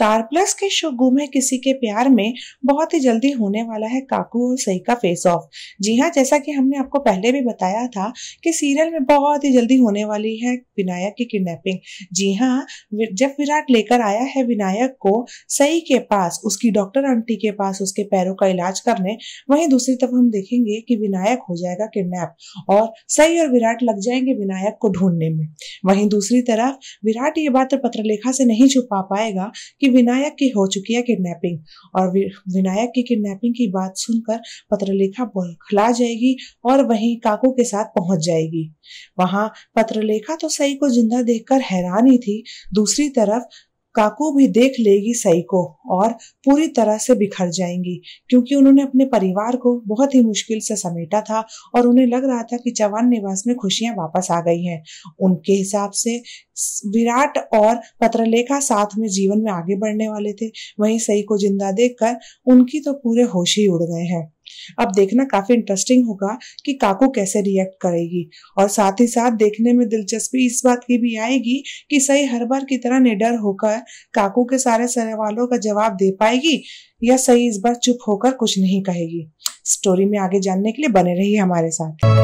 star plus के show गुम है किसी के प्यार में बहुत ही जल्दी होने वाला है काकू और सही का फेस ऑफ जी हाँ जैसा कि हमने आपको पहले भी बताया था कि सीरियल में बहुत ही जल्दी होने वाली है विनायक की किडनैपिंग जी हाँ जब विराट लेकर आया है विनायक को सही के पास उसकी डॉक्टर आंटी के पास उसके पैरों का इलाज करने वहीं दूसरी तरफ हम देखेंगे कि विनायक हो जाएगा किडनैप और सही और विराट लग जाएंगे विनायक को ढूंढने में वहीं दूसरी तरफ विराट ये बात पत्रलेखा से नहीं छुपा पाएगा कि विनायक की हो चुकी है किडनैपिंग और विनायक की किडनैपिंग की बात सुनकर पत्रलेखा बौखला जाएगी और वहीं काकू के साथ पहुंच जाएगी वहां पत्रलेखा तो सई को जिंदा देखकर हैरान ही थी दूसरी तरफ काकू भी देख लेगी सई को और पूरी तरह से बिखर जाएंगी क्योंकि उन्होंने अपने परिवार को बहुत ही मुश्किल से समेटा था और उन्हें लग रहा था कि चौहान निवास में खुशियां वापस आ गई हैं उनके हिसाब से विराट और पत्रलेखा साथ में जीवन में आगे बढ़ने वाले थे वहीं सई को जिंदा देखकर उनकी तो पूरे होश ही उड़ गए हैं अब देखना काफी इंटरेस्टिंग होगा कि काकू कैसे रिएक्ट करेगी और साथ ही साथ देखने में दिलचस्पी इस बात की भी आएगी कि सही हर बार की तरह निडर होकर काकू के सारे सवालों का जवाब दे पाएगी या सही इस बार चुप होकर कुछ नहीं कहेगी स्टोरी में आगे जानने के लिए बने रहिए हमारे साथ